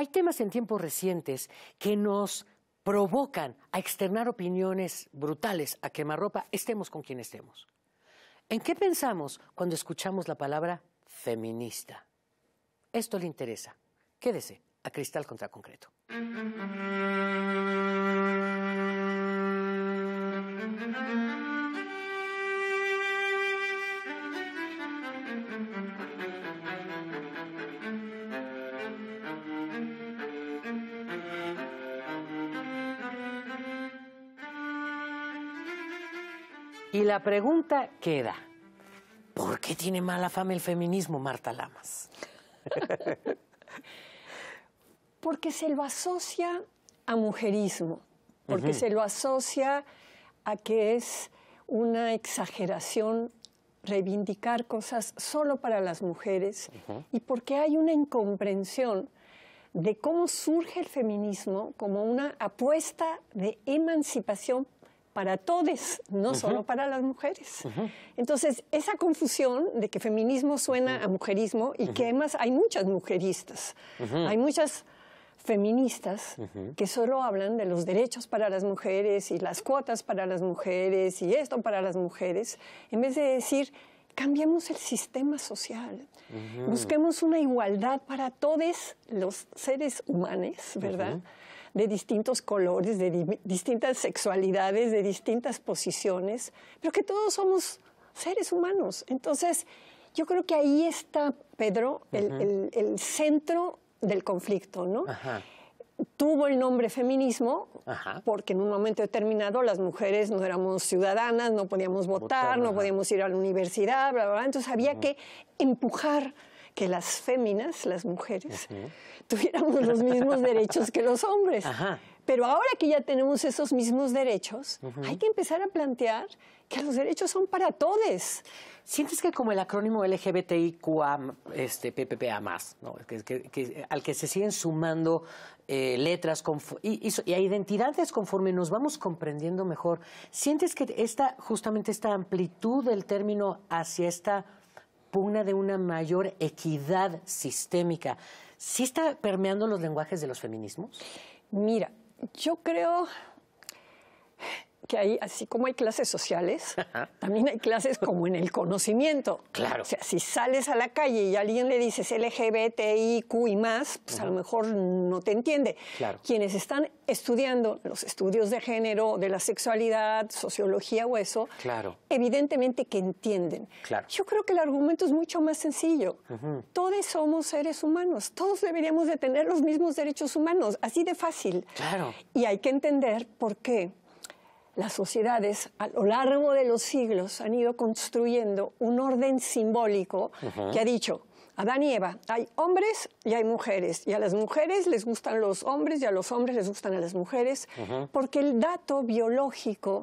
Hay temas en tiempos recientes que nos provocan a externar opiniones brutales a quemarropa, estemos con quien estemos. ¿En qué pensamos cuando escuchamos la palabra feminista? Esto le interesa. Quédese a Cristal contra Concreto. Y la pregunta queda, ¿por qué tiene mala fama el feminismo, Marta Lamas? porque se lo asocia a mujerismo, porque se lo asocia a que es una exageración reivindicar cosas solo para las mujeres y porque hay una incomprensión de cómo surge el feminismo como una apuesta de emancipación para todos, no solo para las mujeres. Entonces, esa confusión de que feminismo suena a mujerismo y que además hay muchas mujeristas, hay muchas feministas que solo hablan de los derechos para las mujeres y las cuotas para las mujeres y esto para las mujeres, en vez de decir, cambiemos el sistema social, busquemos una igualdad para todos los seres humanos, ¿verdad? de distintos colores, de distintas sexualidades, de distintas posiciones, pero que todos somos seres humanos. Entonces, yo creo que ahí está, Pedro, el, centro del conflicto, ¿no? Tuvo el nombre feminismo porque en un momento determinado las mujeres no éramos ciudadanas, no podíamos votar, no podíamos ir a la universidad, bla, bla, bla. Entonces había que empujar que las féminas, las mujeres, tuviéramos los mismos derechos que los hombres. Pero ahora que ya tenemos esos mismos derechos, hay que empezar a plantear que los derechos son para todos. ¿Sientes que como el acrónimo LGBTIQA, este, PPPA+, más, ¿no? al que se siguen sumando eh, letras y, identidades conforme nos vamos comprendiendo mejor, ¿sientes que esta, justamente esta amplitud del término hacia esta pugna de una mayor equidad sistémica, ¿sí está permeando los lenguajes de los feminismos? Mira, yo creo, que hay, así como hay clases sociales, también hay clases como en el conocimiento. Claro. O sea, si sales a la calle y alguien le dices LGBTIQ y más, pues a lo mejor no te entiende. Claro. Quienes están estudiando los estudios de género, de la sexualidad, sociología o eso, claro. evidentemente que entienden. Claro. Yo creo que el argumento es mucho más sencillo. Todos somos seres humanos, todos deberíamos de tener los mismos derechos humanos, así de fácil. Claro. Y hay que entender por qué las sociedades a lo largo de los siglos han ido construyendo un orden simbólico que ha dicho, Adán y Eva, hay hombres y hay mujeres, y a las mujeres les gustan los hombres y a los hombres les gustan a las mujeres, porque el dato biológico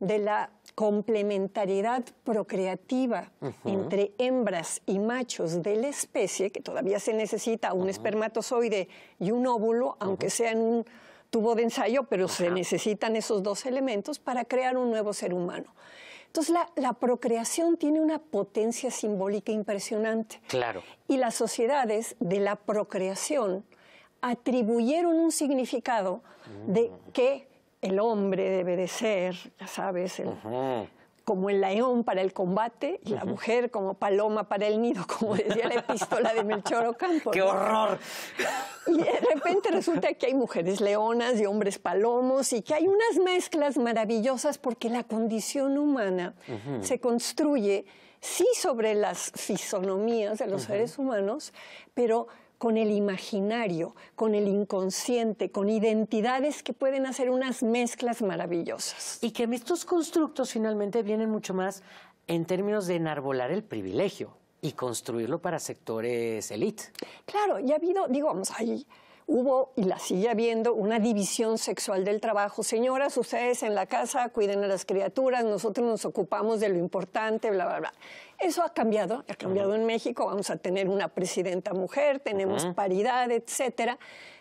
de la complementariedad procreativa entre hembras y machos de la especie, que todavía se necesita un espermatozoide y un óvulo, aunque sean un tuvo de ensayo, pero se necesitan esos dos elementos para crear un nuevo ser humano. Entonces la, procreación tiene una potencia simbólica impresionante. Claro. Y las sociedades de la procreación atribuyeron un significado de mm. que el hombre debe de ser, ya sabes, el, como el león para el combate y la mujer como paloma para el nido, como decía la epístola de Melchor Ocampo. ¡Qué horror! Y de repente resulta que hay mujeres leonas y hombres palomos y que hay unas mezclas maravillosas porque la condición humana se construye sí sobre las fisonomías de los seres humanos, pero con el imaginario, con el inconsciente, con identidades que pueden hacer unas mezclas maravillosas. Y que estos constructos finalmente vienen mucho más en términos de enarbolar el privilegio y construirlo para sectores elite. Claro, y ha habido, digamos, hay hubo y la sigue habiendo una división sexual del trabajo. Señoras, ustedes en la casa cuiden a las criaturas, nosotros nos ocupamos de lo importante, bla, bla, bla. Eso ha cambiado, ha cambiado en México, vamos a tener una presidenta mujer, tenemos paridad, etcétera.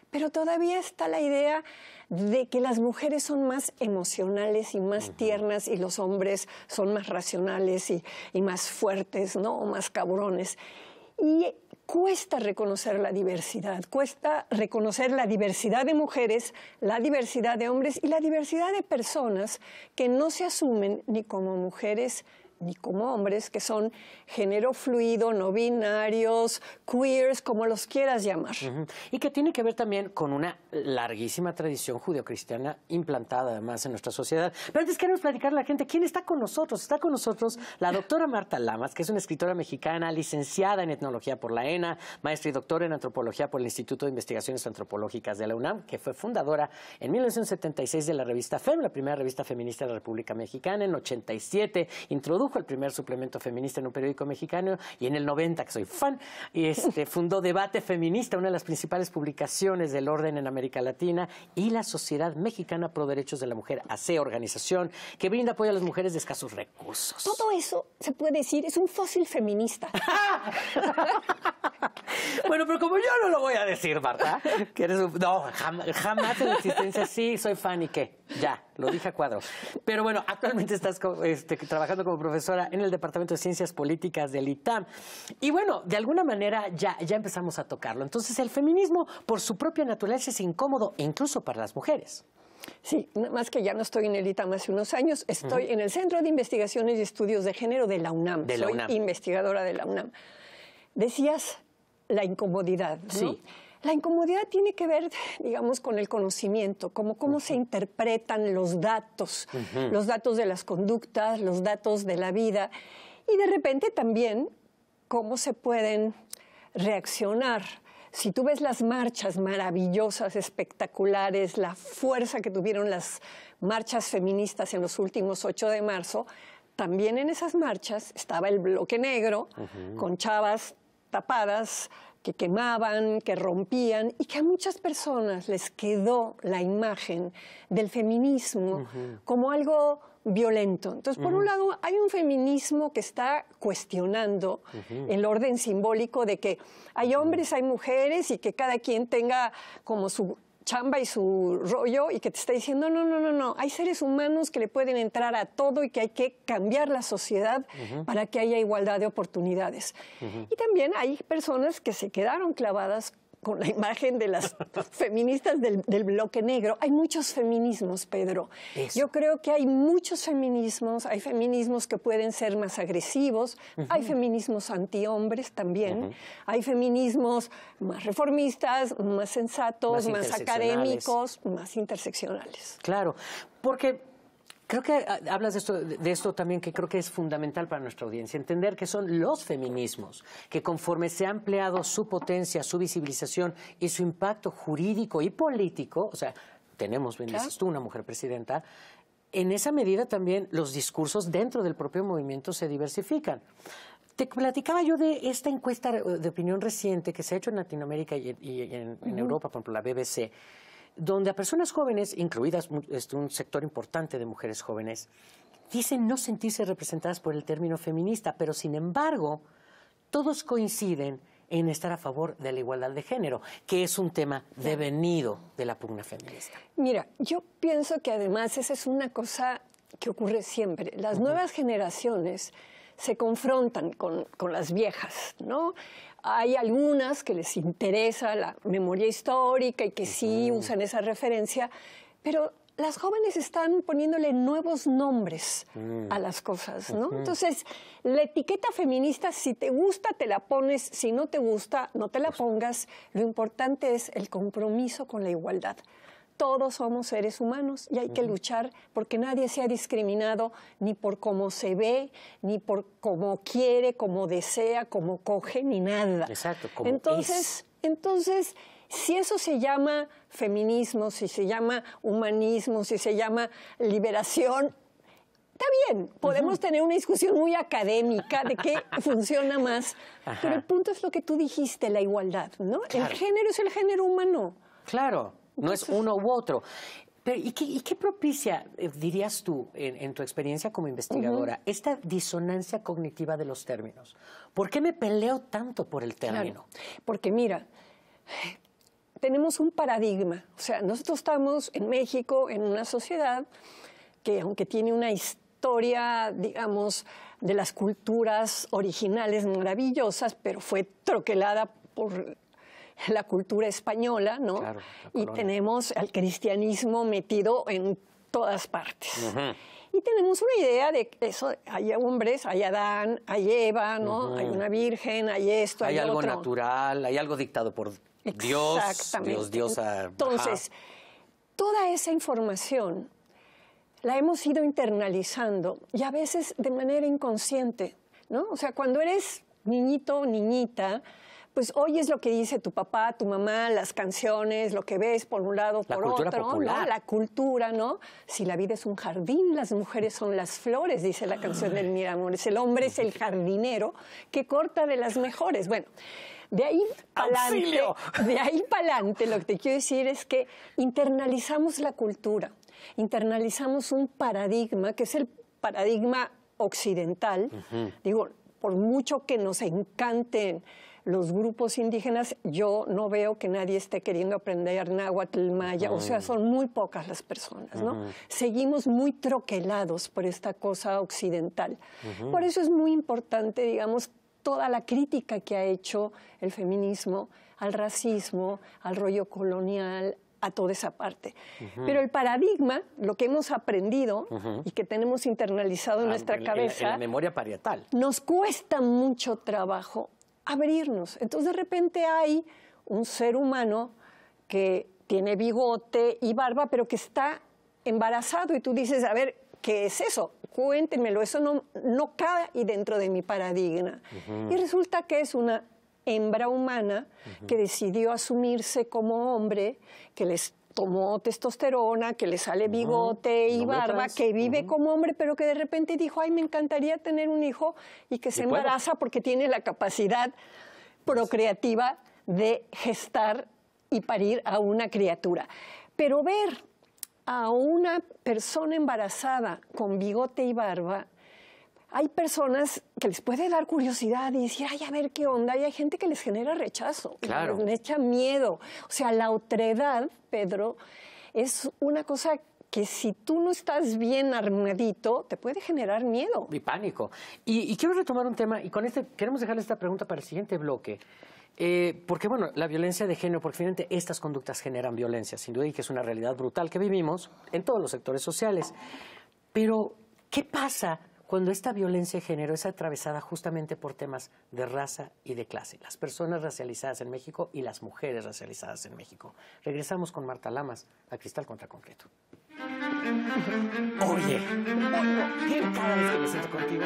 Pero todavía está la idea de que las mujeres son más emocionales y más tiernas y los hombres son más racionales y, y más fuertes, ¿no? O más cabrones. Y cuesta reconocer la diversidad, cuesta reconocer la diversidad de mujeres, la diversidad de hombres y la diversidad de personas que no se asumen ni como mujeres ni como hombres que son género fluido, no binarios, queers, como los quieras llamar. Y que tiene que ver también con una larguísima tradición judeocristiana implantada además en nuestra sociedad. Pero antes queremos platicar a la gente quién está con nosotros. Está con nosotros la doctora Marta Lamas, que es una escritora mexicana, licenciada en etnología por la ENA, maestra y doctora en antropología por el Instituto de Investigaciones Antropológicas de la UNAM, que fue fundadora en 1976 de la revista FEM, la primera revista feminista de la República Mexicana, en 87 introdujo el primer suplemento feminista en un periódico mexicano y en el 90, que soy fan, y este, fundó Debate Feminista, una de las principales publicaciones del orden en América Latina y la Sociedad Mexicana Pro Derechos de la Mujer, AC, organización que brinda apoyo a las mujeres de escasos recursos. Todo eso se puede decir, es un fósil feminista. Bueno, pero como yo no lo voy a decir, Marta, No, jamás en existencia sí soy fan y qué. Ya, lo dije a cuadro. Pero bueno, actualmente estás este, trabajando como profesora en el Departamento de Ciencias Políticas del ITAM. Y bueno, de alguna manera ya, empezamos a tocarlo. Entonces, el feminismo, por su propia naturaleza, es incómodo, e incluso para las mujeres. Sí, más que ya no estoy en el ITAM hace unos años, estoy en el Centro de Investigaciones y Estudios de Género de la UNAM. Soy investigadora de la UNAM. Decías la incomodidad. ¿no? Sí. La incomodidad tiene que ver, digamos, con el conocimiento, como cómo se interpretan los datos, los datos de las conductas, los datos de la vida y de repente también cómo se pueden reaccionar. Si tú ves las marchas maravillosas, espectaculares, la fuerza que tuvieron las marchas feministas en los últimos 8 de marzo, también en esas marchas estaba el bloque negro, con chavas tapadas, que quemaban, que rompían y que a muchas personas les quedó la imagen del feminismo como algo violento. Entonces, por un lado, hay un feminismo que está cuestionando el orden simbólico de que hay hombres, hay mujeres y que cada quien tenga como su chamba y su rollo y que te está diciendo, no, no, no, no, hay seres humanos que le pueden entrar a todo y que hay que cambiar la sociedad para que haya igualdad de oportunidades. Y también hay personas que se quedaron clavadas con la imagen de las feministas del, bloque negro. Hay muchos feminismos, Pedro. Yo creo que hay muchos feminismos. Hay feminismos que pueden ser más agresivos. Hay feminismos antihombres también. Hay feminismos más reformistas, más sensatos, más, más académicos, más interseccionales. Claro, porque Creo que ah, hablas de esto, de esto también que creo que es fundamental para nuestra audiencia, entender que son los feminismos, que conforme se ha ampliado su potencia, su visibilización y su impacto jurídico y político, o sea, tenemos, bien dices tú, una mujer presidenta, en esa medida también los discursos dentro del propio movimiento se diversifican. Te platicaba yo de esta encuesta eh, de opinión reciente que se ha hecho en Latinoamérica y en Europa, por ejemplo, la BBC, donde a personas jóvenes, incluidas este, un sector importante de mujeres jóvenes, dicen no sentirse representadas por el término feminista, pero sin embargo, todos coinciden en estar a favor de la igualdad de género, que es un tema devenido de la pugna feminista. Mira, yo pienso que además esa es una cosa que ocurre siempre. Las nuevas generaciones se confrontan con, las viejas, ¿no? Hay algunas que les interesa la memoria histórica y que sí usan esa referencia, pero las jóvenes están poniéndole nuevos nombres mm. a las cosas, ¿no? Entonces, la etiqueta feminista, si te gusta, te la pones, si no te gusta, no te la pongas. Lo importante es el compromiso con la igualdad todos somos seres humanos y hay que luchar porque nadie sea discriminado ni por cómo se ve, ni por cómo quiere, cómo desea, cómo coge, ni nada. Exacto, como entonces, Entonces, si eso se llama feminismo, si se llama humanismo, si se llama liberación, está bien, podemos tener una discusión muy académica de qué funciona más, pero el punto es lo que tú dijiste, la igualdad, ¿no? El género es el género humano. Claro no es uno u otro. ¿y, qué, propicia, eh, dirías tú, en, tu experiencia como investigadora, esta disonancia cognitiva de los términos? ¿Por qué me peleo tanto por el término? porque mira, tenemos un paradigma. O sea, nosotros estamos en México, en una sociedad que, aunque tiene una historia, digamos, de las culturas originales maravillosas, pero fue troquelada por la cultura española, ¿no? y tenemos al cristianismo metido en todas partes. Y tenemos una idea de que eso, hay hombres, hay Adán, hay Eva, ¿no? Hay una virgen, hay esto, hay, hay algo natural, hay algo dictado por Dios, Dios, ah, Entonces, toda esa información la hemos ido internalizando y a veces de manera inconsciente, ¿no? O sea, cuando eres niñito, o niñita, pues hoy es lo que dice tu papá, tu mamá, las canciones, lo que ves por un lado, por otro, la cultura, ¿no? Si la vida es un jardín, las mujeres son las flores, dice la canción del Miramores. El hombre es el jardinero que corta de las mejores. Bueno. De ahí para de ahí pa'lante, lo que te quiero decir es que internalizamos la cultura, internalizamos un paradigma que es el paradigma occidental. Digo, por mucho que nos encanten los grupos indígenas, yo no veo que nadie esté queriendo aprender náhuatl, maya, o sea, son muy pocas las personas, ¿no? Seguimos muy troquelados por esta cosa occidental. Por eso es muy importante, digamos, toda la crítica que ha hecho el feminismo al racismo, al rollo colonial, a toda esa parte. Pero el paradigma, lo que hemos aprendido y que tenemos internalizado en ah, nuestra cabeza... la memoria parietal. Nos cuesta mucho trabajo abrirnos. Entonces de repente hay un ser humano que tiene bigote y barba, pero que está embarazado y tú dices, a ver, ¿qué es eso? Cuéntenmelo, eso no, no cae dentro de mi paradigma. Y resulta que es una hembra humana que decidió asumirse como hombre, que les tomó testosterona, que le sale bigote y barba, que vive como hombre, pero que de repente dijo, ay, me encantaría tener un hijo y que se embaraza porque tiene la capacidad procreativa de gestar y parir a una criatura. Pero ver a una persona embarazada con bigote y barba hay personas que les puede dar curiosidad y decir, ay, a ver qué onda, y hay gente que les genera rechazo, claro. les echa miedo. O sea, la otredad, Pedro, es una cosa que si tú no estás bien armadito, te puede generar miedo. Y pánico. Y, quiero retomar un tema, y con este queremos dejarle esta pregunta para el siguiente bloque. Eh, porque, bueno, la violencia de género, porque finalmente estas conductas generan violencia, sin duda, y que es una realidad brutal que vivimos en todos los sectores sociales. Pero, ¿qué pasa cuando esta violencia de género es atravesada justamente por temas de raza y de clase, las personas racializadas en México y las mujeres racializadas en México. Regresamos con Marta Lamas a Cristal contra Concreto. Oye, cada vez que me contigo.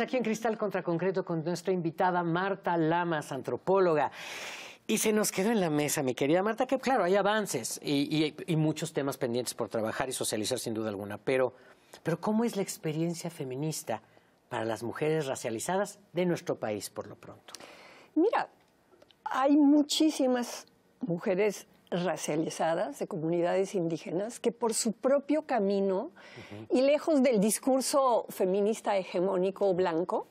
aquí en Cristal contra Concreto con nuestra invitada Marta Lamas, antropóloga. Y se nos quedó en la mesa, mi querida Marta, que claro, hay avances y, muchos temas pendientes por trabajar y socializar sin duda alguna, pero, pero ¿cómo es la experiencia feminista para las mujeres racializadas de nuestro país por lo pronto? Mira, hay muchísimas mujeres racializadas, de comunidades indígenas, que por su propio camino y lejos del discurso feminista hegemónico blanco,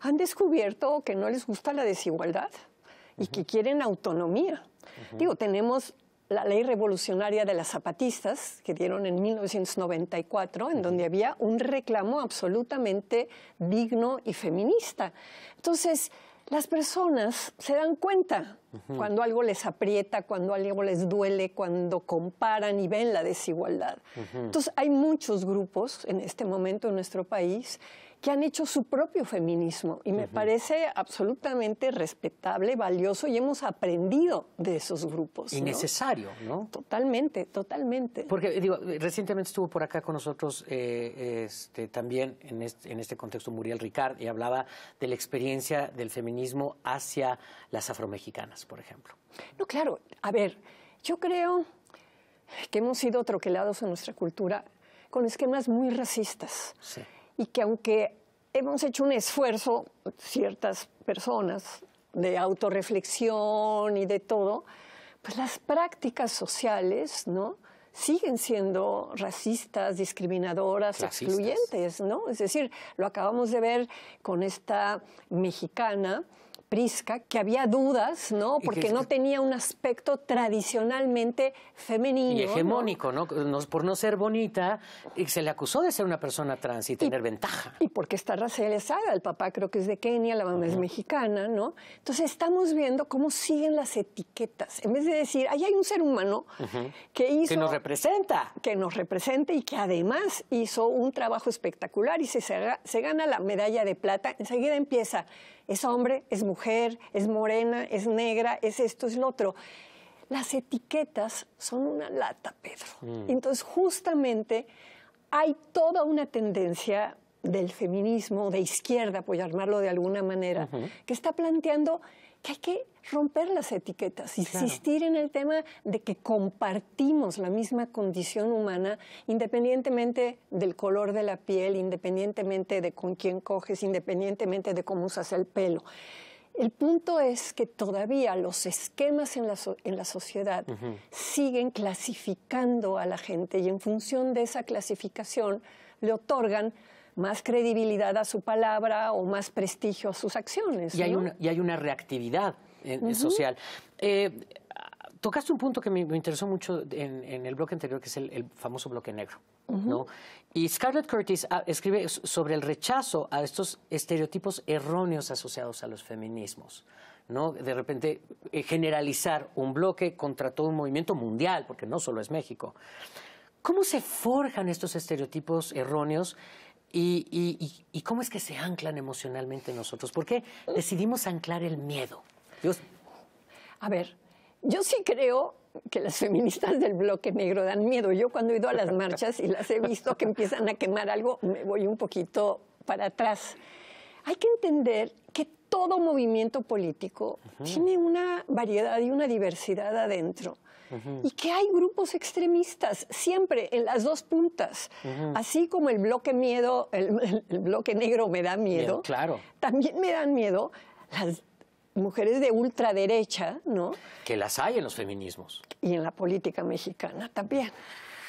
han descubierto que no les gusta la desigualdad y que quieren autonomía. Digo, tenemos la ley revolucionaria de las zapatistas que dieron en 1994, en donde había un reclamo absolutamente digno y feminista. Entonces, las personas se dan cuenta cuando algo les aprieta, cuando algo les duele, cuando comparan y ven la desigualdad. Entonces, hay muchos grupos en este momento en nuestro país que han hecho su propio feminismo y me parece absolutamente respetable, valioso y hemos aprendido de esos grupos. Y necesario, ¿no? Totalmente, totalmente. Porque, eh, digo, recientemente estuvo por acá con nosotros eh, este, también en este, en este contexto Muriel Ricard y hablaba de la experiencia del feminismo hacia las afromexicanas, por ejemplo. No, claro, a ver, yo creo que hemos sido troquelados en nuestra cultura con esquemas muy racistas. Sí y que aunque hemos hecho un esfuerzo, ciertas personas, de autorreflexión y de todo, pues las prácticas sociales, ¿no? siguen siendo racistas, discriminadoras, excluyentes, ¿no? Es decir, lo acabamos de ver con esta mexicana que había dudas, ¿no? Porque no tenía un aspecto tradicionalmente femenino. Y hegemónico, ¿no? Por no ser bonita, se le acusó de ser una persona trans y tener ventaja. Y porque está racializada, el papá creo que es de Kenia, la mamá es mexicana, ¿no? Entonces estamos viendo cómo siguen las etiquetas. En vez de decir, ahí hay un ser humano que hizo... Que nos representa. Que nos representa y que además hizo un trabajo espectacular y se gana la medalla de plata, enseguida empieza es hombre, es mujer, es morena, es negra, es esto, es lo otro. Las etiquetas son una lata, Pedro. Mm. Entonces, justamente hay toda una tendencia del feminismo de izquierda, por llamarlo de alguna manera, que está planteando que hay que romper las etiquetas, insistir en el tema de que compartimos la misma condición humana, independientemente del color de la piel, independientemente de con quién coges, independientemente de cómo usas el pelo. El punto es que todavía los esquemas en la, sociedad siguen clasificando a la gente y en función de esa clasificación le otorgan más credibilidad a su palabra o más prestigio a sus acciones. Y, hay, una, reactividad eh, eh, social. Eh, tocaste un punto que me, interesó mucho en, el bloque anterior, que es el, famoso bloque negro. ¿no? Y Scarlett Curtis ah, escribe sobre el rechazo a estos estereotipos erróneos asociados a los feminismos. ¿no? De repente generalizar un bloque contra todo un movimiento mundial, porque no solo es México. ¿Cómo se forjan estos estereotipos erróneos ¿Y, y, cómo es que se anclan emocionalmente nosotros? ¿Por qué decidimos anclar el miedo? A ver, yo sí creo que las feministas del bloque negro dan miedo. Yo cuando he ido a las marchas y las he visto que empiezan a quemar algo, me voy un poquito para atrás. Hay que entender que todo movimiento político tiene una variedad y una diversidad adentro y que hay grupos extremistas siempre en las dos puntas. Así como el bloque miedo, el, bloque negro me da miedo, claro. también me dan miedo las mujeres de ultraderecha, ¿no? Que las hay en los feminismos. Y en la política mexicana también.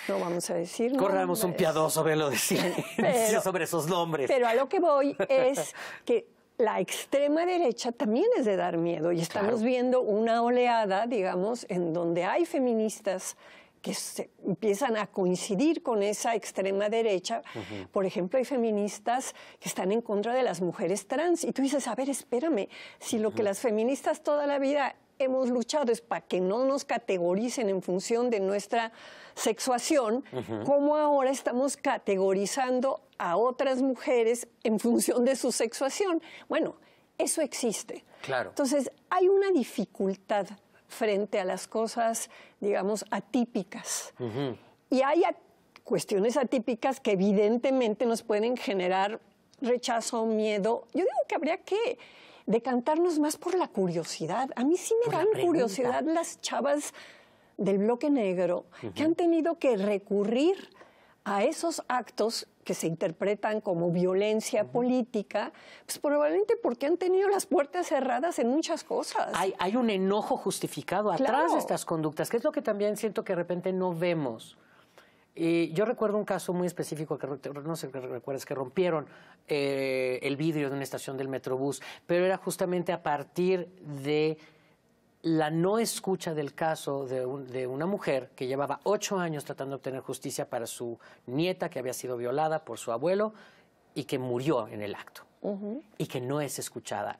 No vamos a decir. Corramos un piadoso lo de silencio sobre esos nombres. Pero a lo que voy es que la extrema derecha también es de dar miedo y estamos viendo una oleada, digamos, en donde hay feministas que se empiezan a coincidir con esa extrema derecha. Por ejemplo, hay feministas que están en contra de las mujeres trans. Y tú dices, a ver, espérame, si lo que las feministas toda la vida hemos luchado es para que no nos categoricen en función de nuestra sexuación, como ahora estamos categorizando a otras mujeres en función de su sexuación. Bueno, eso existe. Claro. Entonces, hay una dificultad frente a las cosas, digamos, atípicas. Y hay cuestiones atípicas que evidentemente nos pueden generar rechazo, miedo. Yo digo que habría que de cantarnos más por la curiosidad. A mí sí me dan curiosidad las chavas del bloque negro que han tenido que recurrir a esos actos que se interpretan como violencia política, pues probablemente porque han tenido las puertas cerradas en muchas cosas. Hay, hay un enojo justificado atrás de estas conductas, que es lo que también siento que de repente no vemos yo recuerdo un caso muy específico que no sé si recuerdas, que rompieron eh, el vidrio de una estación del Metrobús, pero era justamente a partir de la no escucha del caso de, una mujer que llevaba ocho años tratando de obtener justicia para su nieta que había sido violada por su abuelo y que murió en el acto y que no es escuchada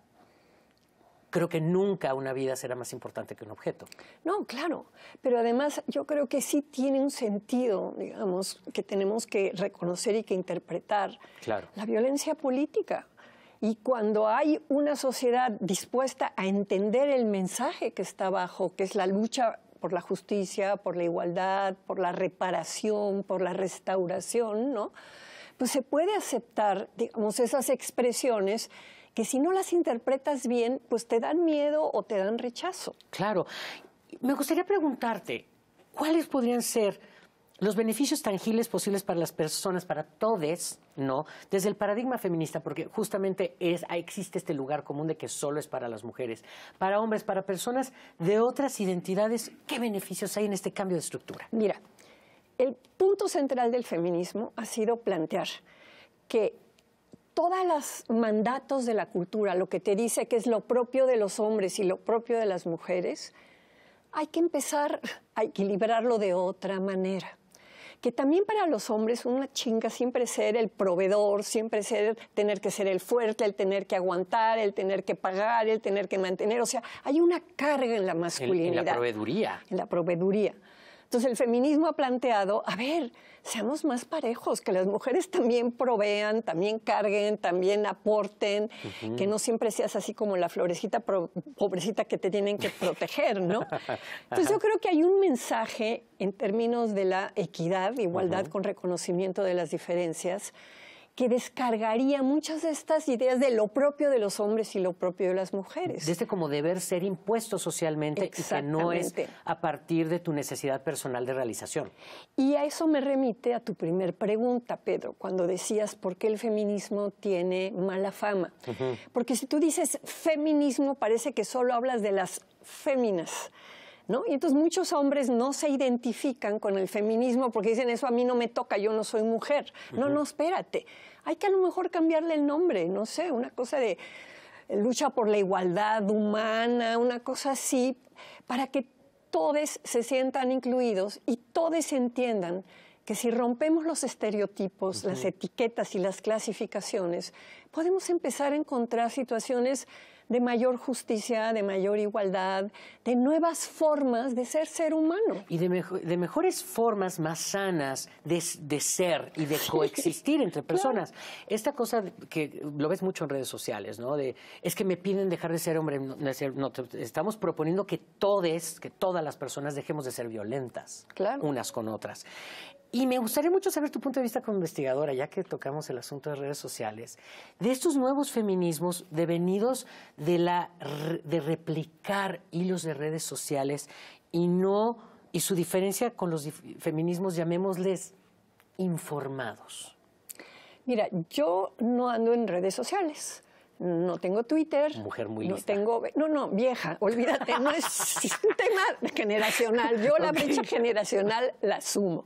creo que nunca una vida será más importante que un objeto. No, claro, pero además yo creo que sí tiene un sentido, digamos, que tenemos que reconocer y que interpretar. Claro. La violencia política. Y cuando hay una sociedad dispuesta a entender el mensaje que está abajo, que es la lucha por la justicia, por la igualdad, por la reparación, por la restauración, ¿no? Pues se puede aceptar, digamos, esas expresiones que si no las interpretas bien, pues te dan miedo o te dan rechazo. Claro. Me gustaría preguntarte, ¿cuáles podrían ser los beneficios tangibles posibles para las personas, para todes, ¿no? Desde el paradigma feminista, porque justamente es, existe este lugar común de que solo es para las mujeres, para hombres, para personas de otras identidades, ¿qué beneficios hay en este cambio de estructura? Mira, el punto central del feminismo ha sido plantear que todos los mandatos de la cultura, lo que te dice que es lo propio de los hombres y lo propio de las mujeres, hay que empezar a equilibrarlo de otra manera. Que también para los hombres una chinga siempre ser el proveedor, siempre ser, tener que ser el fuerte, el tener que aguantar, el tener que pagar, el tener que mantener. O sea, hay una carga en la masculinidad. En, en la proveeduría. En la proveeduría. Entonces el feminismo ha planteado, a ver, seamos más parejos, que las mujeres también provean, también carguen, también aporten, que no siempre seas así como la florecita pobrecita que te tienen que proteger, ¿no? Entonces yo creo que hay un mensaje en términos de la equidad, igualdad con reconocimiento de las diferencias, que descargaría muchas de estas ideas de lo propio de los hombres y lo propio de las mujeres. De este como deber ser impuesto socialmente y que no es a partir de tu necesidad personal de realización. Y a eso me remite a tu primer pregunta, Pedro, cuando decías por qué el feminismo tiene mala fama. Porque si tú dices feminismo, parece que solo hablas de las féminas. ¿no? Y entonces muchos hombres no se identifican con el feminismo porque dicen, eso a mí no me toca, yo no soy mujer. No, no, espérate. Hay que a lo mejor cambiarle el nombre, no sé, una cosa de lucha por la igualdad humana, una cosa así, para que todos se sientan incluidos y todos entiendan que si rompemos los estereotipos, las etiquetas y las clasificaciones, podemos empezar a encontrar situaciones de mayor justicia, de mayor igualdad, de nuevas formas de ser ser humano. Y de, mejores formas más sanas de, ser y de coexistir entre personas. Esta cosa que lo ves mucho en redes sociales, ¿no? De, es que me piden dejar de ser hombre. estamos proponiendo que que todas las personas dejemos de ser violentas claro. unas con otras. Y me gustaría mucho saber tu punto de vista como investigadora, ya que tocamos el asunto de redes sociales, de estos nuevos feminismos devenidos de, la, de replicar hilos de redes sociales y no y su diferencia con los feminismos llamémosles informados. Mira, yo no ando en redes sociales. No tengo Twitter. no Tengo, no, no, vieja, olvídate, no es un tema generacional. Yo la brecha generacional la sumo.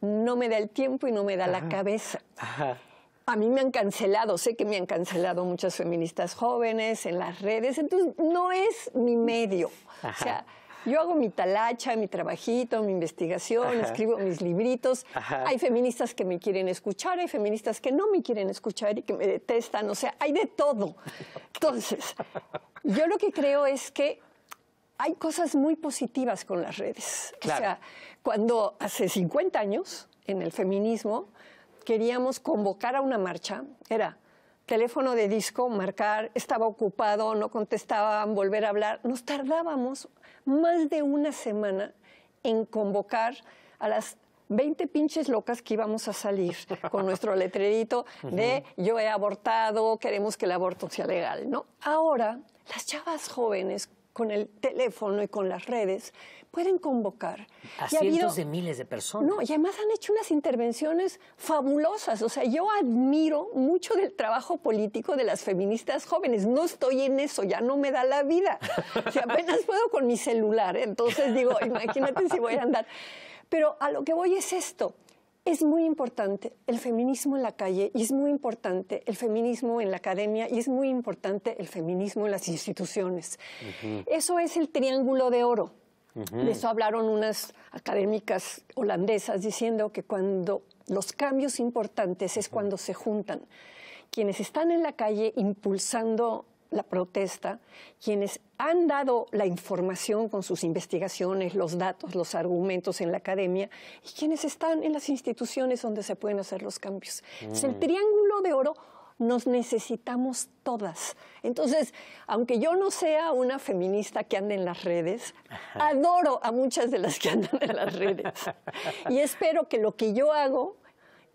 No me da el tiempo y no me da la cabeza. Ajá. A mí me han cancelado, sé que me han cancelado muchas feministas jóvenes en las redes, entonces no es mi medio. O sea, yo hago mi talacha, mi trabajito, mi investigación, escribo mis libritos. Hay feministas que me quieren escuchar, hay feministas que no me quieren escuchar y que me detestan, o sea, hay de todo. Entonces, yo lo que creo es que hay cosas muy positivas con las redes. O sea, cuando hace 50 años en el feminismo queríamos convocar a una marcha era teléfono de disco, marcar, estaba ocupado, no contestaban, volver a hablar. Nos tardábamos más de una semana en convocar a las 20 pinches locas que íbamos a salir con nuestro letrerito de yo he abortado, queremos que el aborto sea legal, ¿no? Ahora, las chavas jóvenes con el teléfono y con las redes, pueden convocar. A y cientos ha habido... de miles de personas. No, y además han hecho unas intervenciones fabulosas. O sea, yo admiro mucho del trabajo político de las feministas jóvenes. No estoy en eso, ya no me da la vida. apenas puedo con mi celular, entonces digo, imagínate si voy a andar. Pero a lo que voy es esto. Es muy importante el feminismo en la calle y es muy importante el feminismo en la academia y es muy importante el feminismo en las instituciones. Eso es el triángulo de oro. De eso hablaron unas académicas holandesas diciendo que cuando los cambios importantes es cuando se juntan quienes están en la calle impulsando la protesta, quienes han dado la información con sus investigaciones, los datos, los argumentos en la academia y quienes están en las instituciones donde se pueden hacer los cambios. el mm. triángulo de oro nos necesitamos todas. Entonces, aunque yo no sea una feminista que anda en las redes, adoro a muchas de las que andan en las redes. y espero que lo que yo hago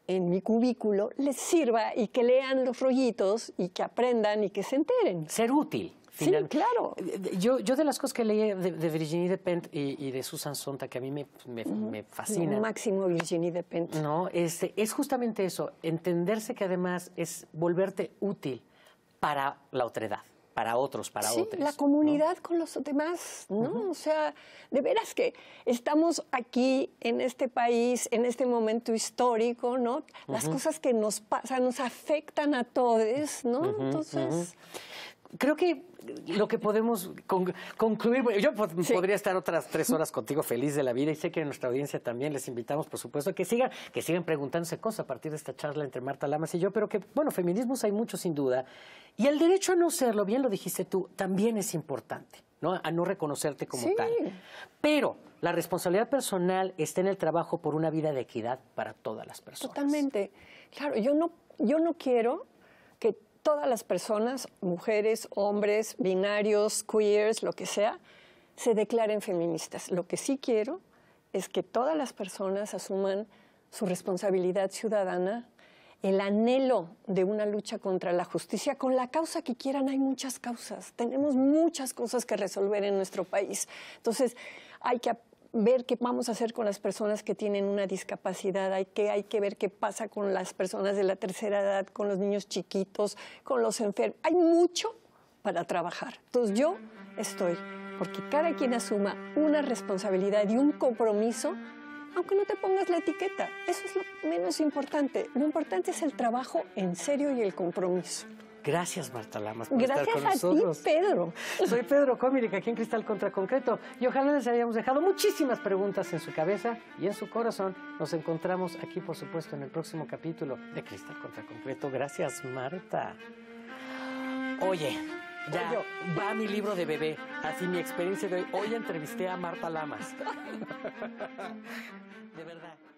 en mi cubículo les sirva y que lean los rollitos y que aprendan y que se enteren. Ser útil. Sí, claro. Eh, yo, yo de las cosas que leí de, Virginie y, y, de Susan Sontag, que a mí me, fascina. máximo Virginie No, este, es justamente eso, entenderse que además es volverte útil para la otredad para otros, para sí, otros. La comunidad con los demás, ¿no? O sea, de veras que estamos aquí en este país, en este momento histórico, ¿no? Las cosas que nos pasan nos afectan a todos, ¿no? Entonces, creo que lo que podemos concluir, yo podría estar otras tres horas contigo feliz de la vida y sé que en nuestra audiencia también les invitamos, por supuesto, que sigan, que sigan preguntándose cosas a partir de esta charla entre Marta Lamas y yo, pero que, bueno, feminismos hay muchos sin duda. Y el derecho a no serlo, bien lo dijiste tú, también es importante. ¿no? a no reconocerte como tal. Pero la responsabilidad personal está en el trabajo por una vida de equidad para todas las personas. Totalmente. Claro, yo no, yo no quiero todas las personas, mujeres, hombres, binarios, queers, lo que sea, se declaren feministas. Lo que sí quiero es que todas las personas asuman su responsabilidad ciudadana, el anhelo de una lucha contra la justicia, con la causa que quieran, hay muchas causas, tenemos muchas cosas que resolver en nuestro país. Entonces, hay que ver qué vamos a hacer con las personas que tienen una discapacidad, hay que, hay que ver qué pasa con las personas de la tercera edad, con los niños chiquitos, con los enfermos. Hay mucho para trabajar. Entonces yo estoy porque cada quien asuma una responsabilidad y un compromiso, aunque no te pongas la etiqueta. Eso es lo menos importante. Lo importante es el trabajo en serio y el compromiso. Gracias, Marta Lamas, Gracias a Ti, Pedro. Soy Pedro Comiric aquí en Cristal Contra Concreto, y ojalá les hayamos dejado muchísimas preguntas en su cabeza y en su corazón. Nos encontramos aquí, por supuesto, en el próximo capítulo de Cristal Contra Concreto. Gracias, Marta. Oye, ya va mi libro de bebé, así mi experiencia de hoy. Hoy entrevisté a Marta Lamas. de verdad.